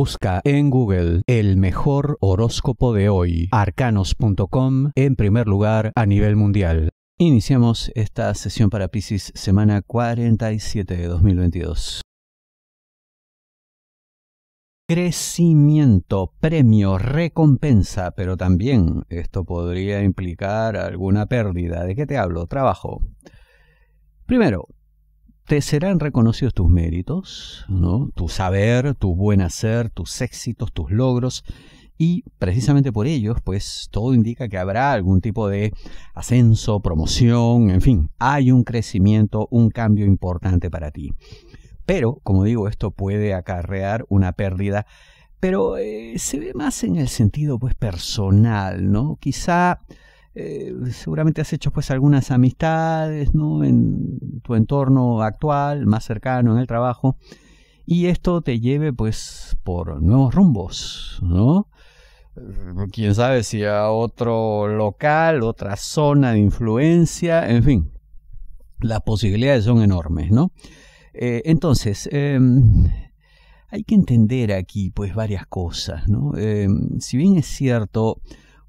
Busca en Google el mejor horóscopo de hoy, arcanos.com en primer lugar a nivel mundial. Iniciamos esta sesión para Pisces, semana 47 de 2022. Crecimiento, premio, recompensa, pero también esto podría implicar alguna pérdida. ¿De qué te hablo? Trabajo. Primero, te serán reconocidos tus méritos, ¿no? tu saber, tu buen hacer, tus éxitos, tus logros, y precisamente por ellos, pues todo indica que habrá algún tipo de ascenso, promoción, en fin, hay un crecimiento, un cambio importante para ti. Pero, como digo, esto puede acarrear una pérdida, pero eh, se ve más en el sentido pues personal, ¿no? Quizá eh, seguramente has hecho pues algunas amistades, ¿no? En tu entorno actual, más cercano, en el trabajo, y esto te lleve pues por nuevos rumbos, ¿no? Eh, quién sabe si a otro local, otra zona de influencia, en fin, las posibilidades son enormes, ¿no? Eh, entonces, em, hay que entender aquí pues varias cosas, ¿no? Em, si bien es cierto,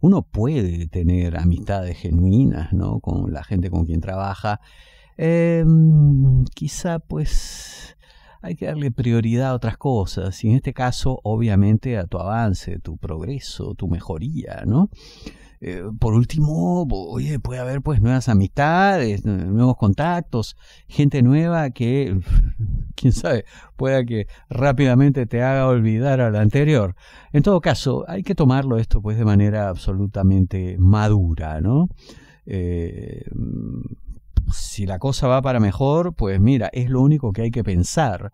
uno puede tener amistades genuinas, ¿no? Con la gente con quien trabaja. Em, quizá pues hay que darle prioridad a otras cosas, y en este caso, obviamente, a tu avance, tu progreso, tu mejoría, ¿no? Eh, por último, oye, puede haber pues nuevas amistades, nuevos contactos, gente nueva que quién sabe, pueda que rápidamente te haga olvidar al anterior. En todo caso, hay que tomarlo esto pues de manera absolutamente madura, ¿no? Eh, si la cosa va para mejor, pues mira, es lo único que hay que pensar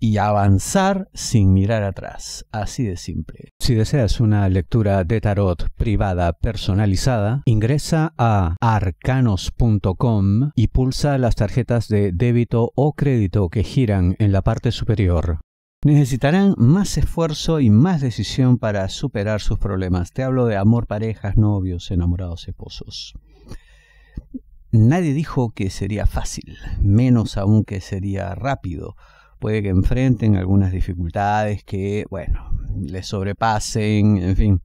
y avanzar sin mirar atrás, así de simple. Si deseas una lectura de tarot privada personalizada, ingresa a arcanos.com y pulsa las tarjetas de débito o crédito que giran en la parte superior. Necesitarán más esfuerzo y más decisión para superar sus problemas. Te hablo de amor, parejas, novios, enamorados, esposos. Nadie dijo que sería fácil, menos aún que sería rápido puede que enfrenten algunas dificultades que, bueno, les sobrepasen, en fin.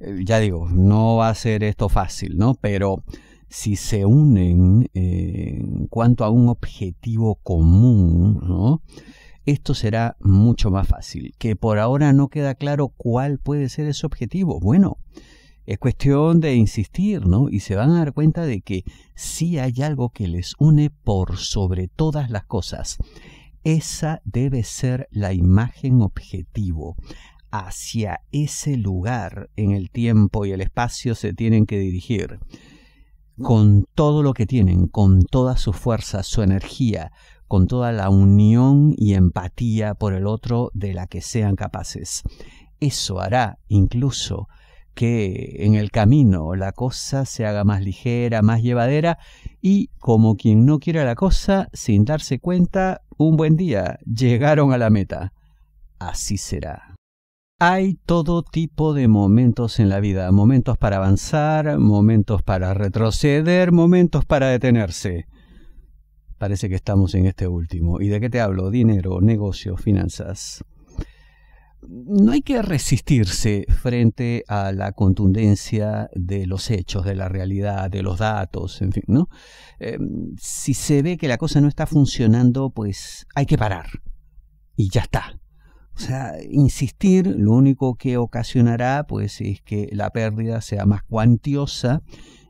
Eh, ya digo, no va a ser esto fácil, ¿no? Pero si se unen eh, en cuanto a un objetivo común, ¿no? esto será mucho más fácil. Que por ahora no queda claro cuál puede ser ese objetivo. Bueno, es cuestión de insistir, ¿no? Y se van a dar cuenta de que sí hay algo que les une por sobre todas las cosas. Esa debe ser la imagen objetivo. Hacia ese lugar en el tiempo y el espacio se tienen que dirigir. Con todo lo que tienen, con toda su fuerza, su energía, con toda la unión y empatía por el otro de la que sean capaces. Eso hará incluso que en el camino la cosa se haga más ligera, más llevadera y como quien no quiera la cosa, sin darse cuenta, un buen día, llegaron a la meta. Así será. Hay todo tipo de momentos en la vida, momentos para avanzar, momentos para retroceder, momentos para detenerse. Parece que estamos en este último. ¿Y de qué te hablo? Dinero, negocio, finanzas no hay que resistirse frente a la contundencia de los hechos, de la realidad, de los datos, en fin, ¿no? Em, si se ve que la cosa no está funcionando, pues hay que parar y ya está. O sea, insistir lo único que ocasionará pues es que la pérdida sea más cuantiosa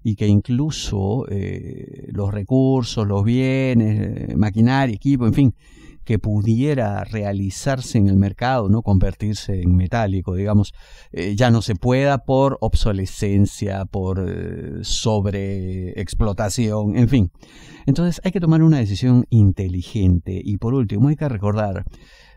y que incluso eh, los recursos, los bienes, eh, maquinaria, equipo, en fin, que pudiera realizarse en el mercado, no convertirse en metálico, digamos, eh, ya no se pueda por obsolescencia, por sobre eh, sobreexplotación, en fin. Entonces hay que tomar una decisión inteligente y por último hay que recordar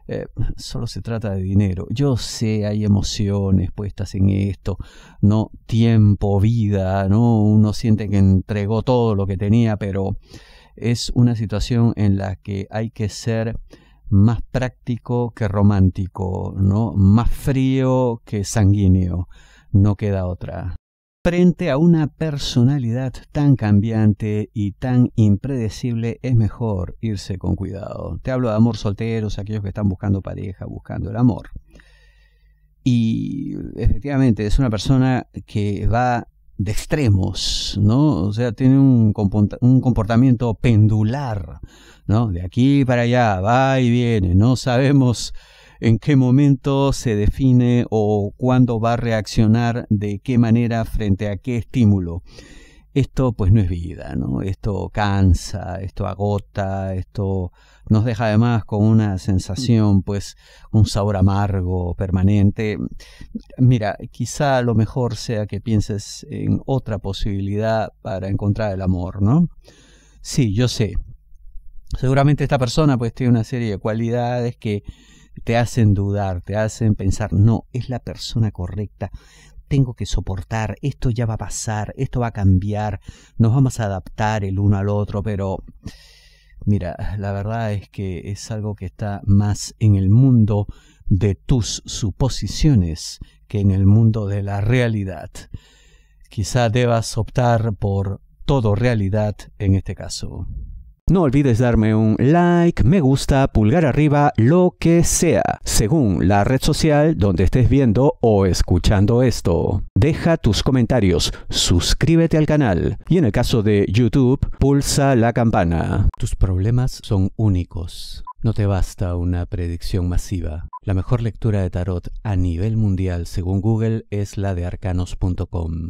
eh, solo se trata de dinero. Yo sé, hay emociones puestas en esto, ¿no? Tiempo, vida, ¿no? Uno siente que entregó todo lo que tenía, pero es una situación en la que hay que ser más práctico que romántico, ¿no? Más frío que sanguíneo. No queda otra. Frente a una personalidad tan cambiante y tan impredecible, es mejor irse con cuidado. Te hablo de amor solteros, aquellos que están buscando pareja, buscando el amor. Y efectivamente es una persona que va de extremos, ¿no? O sea, tiene un, comportamiento pendular, ¿no? De aquí para allá, va y viene, no sabemos en qué momento se define o cuándo va a reaccionar de qué manera frente a qué estímulo esto pues no es vida, ¿no? Esto cansa, esto agota, esto nos deja además con una sensación, pues un sabor amargo permanente. Mira, quizá lo mejor sea que pienses en otra posibilidad para encontrar el amor, ¿no? Sí, yo sé. Seguramente esta persona pues tiene una serie de cualidades que te hacen dudar, te hacen pensar, no, es la persona correcta, tengo que soportar, esto ya va a pasar, esto va a cambiar, nos vamos a adaptar el uno al otro, pero mira, la verdad es que es algo que está más en el mundo de tus suposiciones que en el mundo de la realidad. Quizá debas optar por todo realidad en este caso. No olvides darme un like, me gusta, pulgar arriba, lo que sea, según la red social donde estés viendo o escuchando esto. Deja tus comentarios, suscríbete al canal y en el caso de YouTube, pulsa la campana. Tus problemas son únicos. No te basta una predicción masiva. La mejor lectura de tarot a nivel mundial según Google es la de arcanos.com.